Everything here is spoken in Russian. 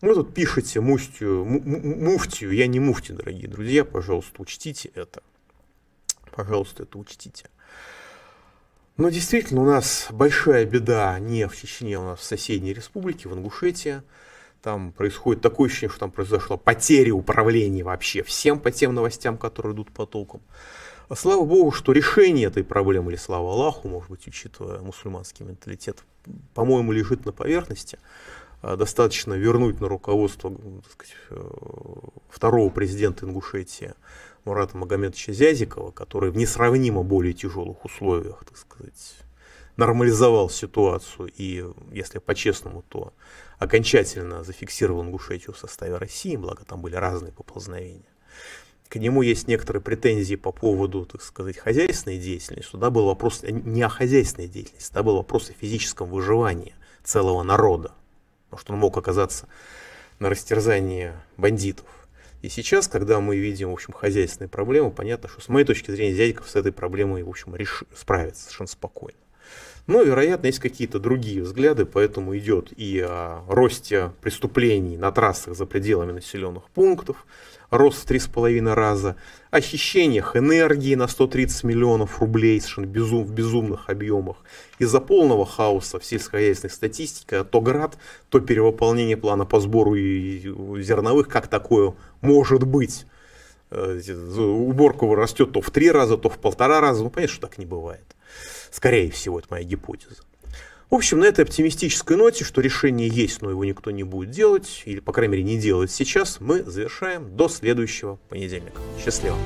Вы тут пишете муфтию, муфтию, я не муфти, дорогие друзья, пожалуйста, учтите это. Пожалуйста, это учтите. Но действительно у нас большая беда не в Чечне, а у нас в соседней республике, в Ингушетии. Там происходит такое ощущение, что там произошла потеря управления вообще всем по тем новостям, которые идут по потоком. А слава богу, что решение этой проблемы, или слава Аллаху, может быть, учитывая мусульманский менталитет, по-моему, лежит на поверхности. Э, достаточно вернуть на руководство ну, сказать, э, второго президента Ингушетии Мурата Магомедовича Зязикова, который в несравнимо более тяжелых условиях, так сказать, нормализовал ситуацию и, если по-честному, то окончательно зафиксировал Ингушетию в составе России, благо там были разные поползновения. К нему есть некоторые претензии по поводу, так сказать, хозяйственной деятельности. Туда был вопрос э, не о хозяйственной деятельности, туда был вопрос о физическом выживании целого народа потому что он мог оказаться на растерзании бандитов. И сейчас, когда мы видим, в общем, хозяйственные проблемы, понятно, что с моей точки зрения Зядиков с этой проблемой, в общем, реш... справится совершенно спокойно. Но, ну, вероятно, есть какие-то другие взгляды, поэтому идет и о росте преступлений на трассах за пределами населенных пунктов, рост в 3,5 раза, о хищениях энергии на 130 миллионов рублей совершенно безум, в безумных объемах. Из-за полного хаоса в сельскохозяйственной статистике то град, то перевыполнение плана по сбору зерновых, как такое может быть. Э, уборка растет то в три раза, то в полтора раза. Ну, понятно, что так не бывает. Скорее всего, это моя гипотеза. В общем, на этой оптимистической ноте, что решение есть, но его никто не будет делать, или, по крайней мере, не делать сейчас, мы завершаем до следующего понедельника. Счастливо!